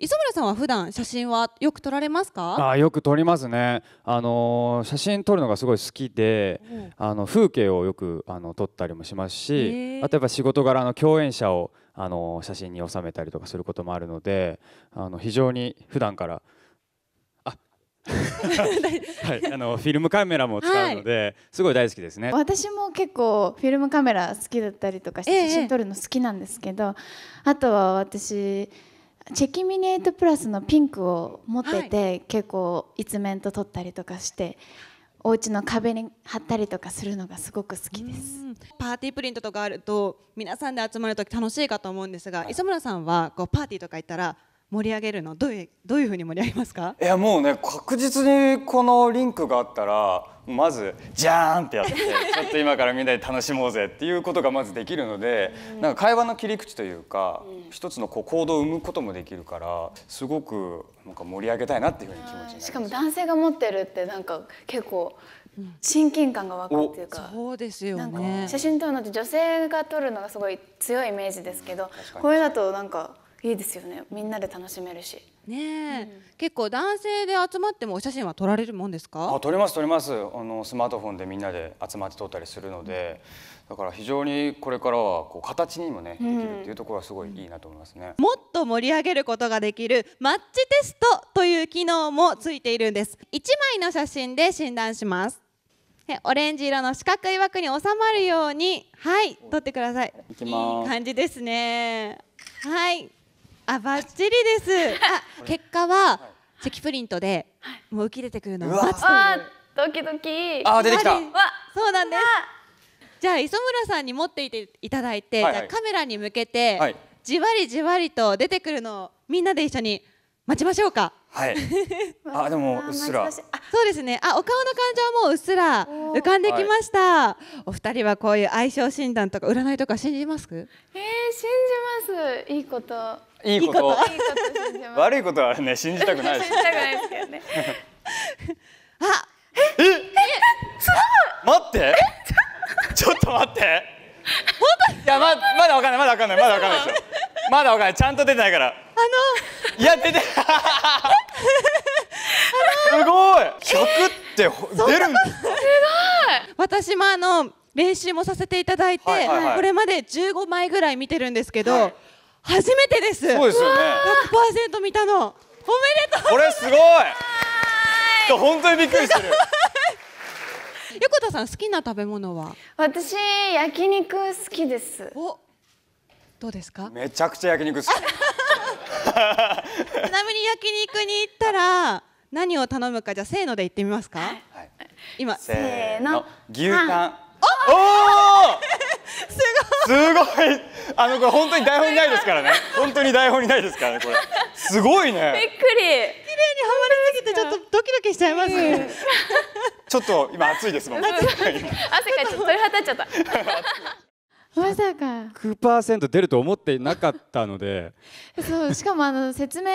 磯村さんは普段写真はよく撮られますかあよく撮りますね、あのー、写真撮るのがすごい好きで、うん、あの風景をよくあの撮ったりもしますしあとやっぱ仕事柄の共演者をあの写真に収めたりとかすることもあるのであの非常に普段からあ はい、あのフィルムカメラも使うので、はい、すごい大好きですね私も結構フィルムカメラ好きだったりとか写真撮るの好きなんですけど、ええ、あとは私チェキミネートプラスのピンクを持ってて、はい、結構一面と撮ったりとかしてお家の壁に貼ったりとかするのがすごく好きですパーティープリントとかあると皆さんで集まると楽しいかと思うんですが磯村さんはこうパーティーとか行ったら盛り上げるのどういうどういうふうに盛り上げますかいやもうね確実にこのリンクがあったらまずじゃーんってやってちょっと今からみんなで楽しもうぜっていうことがまずできるので、うん、なんか会話の切り口というか、うん、一つのこう行動を生むこともできるからすごくなんか盛り上げたいなっていうふうに気持ちにしかも男性が持ってるってなんか結構親近感が湧くっていうかそうですよ、ね、写真撮るのって女性が撮るのがすごい強いイメージですけどこれだとなんか。いいですよねみんなで楽しめるしね、うん、結構男性で集まってもお写真は撮られるもんですかあ撮ります撮りますあのスマートフォンでみんなで集まって撮ったりするので、だから非常にこれからはこう形にもねできるっていうところはすごいいいなと思いますね、うん、もっと盛り上げることができるマッチテストという機能もついているんです1枚の写真で診断しますオレンジ色の四角い枠に収まるようにはい撮ってくださいいい感じですねはいあ、バッチリです。結果はチェキプリントでもう浮き出てくるのを待つという。ドキドキ。あ、出てきた。そうなんです。じゃあ磯村さんに持っていていただいて、はいはい、カメラに向けて、はい、じわりじわりと出てくるのをみんなで一緒に待ちましょうか。はい。あ、でもうっすら。そうですね。あ、お顔の感情もううっすら浮かんできました。お二人はこういう相性診断とか占いとか信じます？え信じます。いいこと。いいこと。悪いことはね信じたくないです。信じたくないですけどね。あ、え、え、え、ご待って。ちょっと待って。本当？いやままだわかんないまだわかんないまだわかんないですよ。まだわかんないちゃんと出てないから。あの。いや出てすごい1って出るんですごい私もあの練習もさせていただいて、はいはいはい、これまで15枚ぐらい見てるんですけど、はい、初めてですそうですよね100%見たのおめでとうこれすごい本当にびっくりしてる 横田さん好きな食べ物は私焼肉好きですおどうですかめちゃくちゃ焼肉好き ちなみに焼肉に行ったら何を頼むかじゃあせーので行ってみますか、はい、今せーの牛タンおお すごいすごいあのこれ本当に台本にないですからね本当に台本にないですからねこれすごいねびっくり綺麗にハマりすぎてちょっとドキドキしちゃいますね、うん、ちょっと今暑いですもん 汗がちょっと鳥肌っちゃった まさか100%出ると思っていなかったので そうしかもあの説明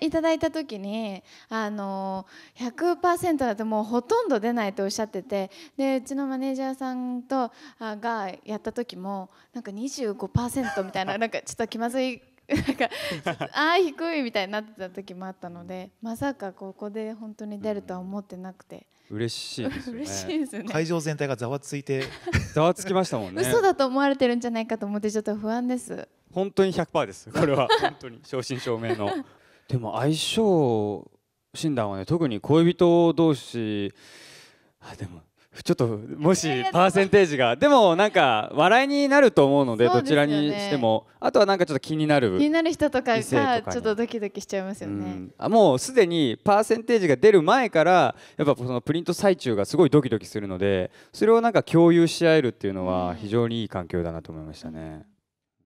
いただいた時にあの100%だともうほとんど出ないとおっしゃっててでうちのマネージャーさんとあがやった時もなんか25%みたいななんかちょっと気まずいなんか ああ低いみたいになってた時もあったのでまさかここで本当に出るとは思ってなくて、うん、嬉しいですよね嬉しいですよね会場全体がざわついて ざわつきましたもんね嘘だと思われてるんじゃないかと思ってちょっと不安です本当に100%ですこれは本当に正真正銘の でも相性診断はね特に恋人同士あでもちょっともしパーセンテージがでもなんか笑いになると思うのでどちらにしてもあとはなんかちょっと気になる気になる人とかがちょっとドキドキしちゃいますよねあもうすでにパーセンテージが出る前からやっぱそのプリント最中がすごいドキドキするのでそれをなんか共有し合えるっていうのは非常にいい環境だなと思いましたね。